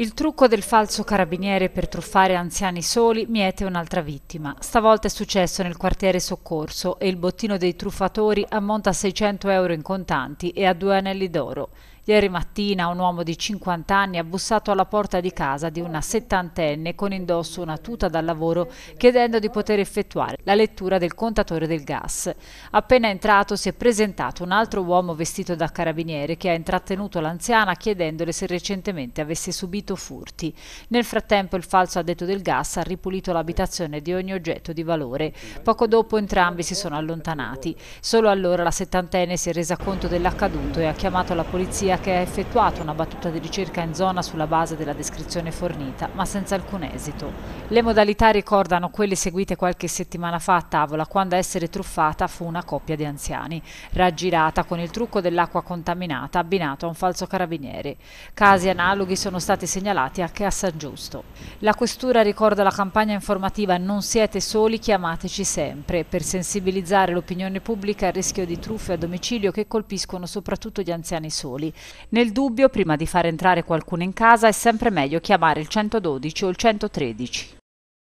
Il trucco del falso carabiniere per truffare anziani soli miete un'altra vittima. Stavolta è successo nel quartiere Soccorso e il bottino dei truffatori ammonta a 600 euro in contanti e a due anelli d'oro. Ieri mattina un uomo di 50 anni ha bussato alla porta di casa di una settantenne con indosso una tuta da lavoro chiedendo di poter effettuare la lettura del contatore del gas. Appena entrato si è presentato un altro uomo vestito da carabiniere che ha intrattenuto l'anziana chiedendole se recentemente avesse subito furti. Nel frattempo il falso addetto del gas ha ripulito l'abitazione di ogni oggetto di valore. Poco dopo entrambi si sono allontanati. Solo allora la settantenne si è resa conto dell'accaduto e ha chiamato la polizia che ha effettuato una battuta di ricerca in zona sulla base della descrizione fornita, ma senza alcun esito. Le modalità ricordano quelle seguite qualche settimana fa a tavola, quando a essere truffata fu una coppia di anziani, raggirata con il trucco dell'acqua contaminata abbinato a un falso carabiniere. Casi analoghi sono stati segnalati anche a San Giusto. La questura ricorda la campagna informativa Non siete soli, chiamateci sempre, per sensibilizzare l'opinione pubblica al rischio di truffe a domicilio che colpiscono soprattutto gli anziani soli, nel dubbio, prima di far entrare qualcuno in casa, è sempre meglio chiamare il 112 o il 113.